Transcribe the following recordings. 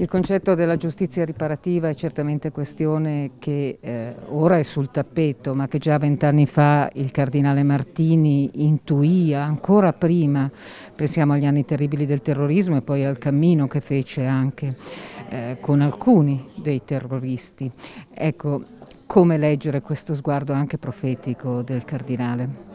Il concetto della giustizia riparativa è certamente questione che eh, ora è sul tappeto, ma che già vent'anni fa il cardinale Martini intuiva, ancora prima, pensiamo agli anni terribili del terrorismo e poi al cammino che fece anche eh, con alcuni dei terroristi. Ecco, come leggere questo sguardo anche profetico del cardinale?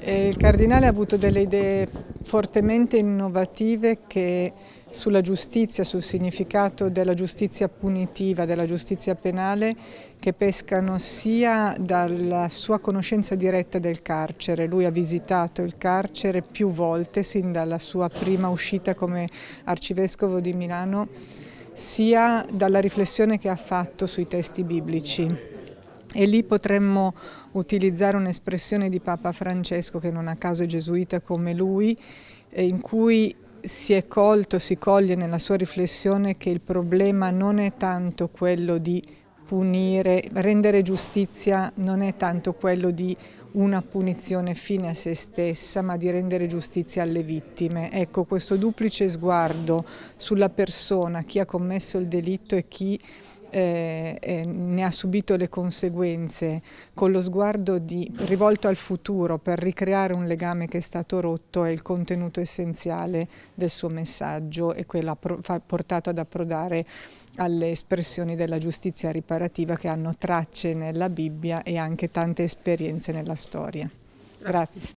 Eh, il Cardinale ha avuto delle idee fortemente innovative che sulla giustizia, sul significato della giustizia punitiva, della giustizia penale, che pescano sia dalla sua conoscenza diretta del carcere, lui ha visitato il carcere più volte sin dalla sua prima uscita come arcivescovo di Milano, sia dalla riflessione che ha fatto sui testi biblici e lì potremmo utilizzare un'espressione di Papa Francesco, che non a caso è gesuita come lui, eh, in cui si è colto, si coglie nella sua riflessione che il problema non è tanto quello di punire, rendere giustizia non è tanto quello di una punizione fine a se stessa, ma di rendere giustizia alle vittime. Ecco, questo duplice sguardo sulla persona, chi ha commesso il delitto e chi eh, eh, ne ha subito le conseguenze con lo sguardo di, rivolto al futuro per ricreare un legame che è stato rotto è il contenuto essenziale del suo messaggio e quello ha portato ad approdare alle espressioni della giustizia riparativa che hanno tracce nella Bibbia e anche tante esperienze nella storia. Grazie.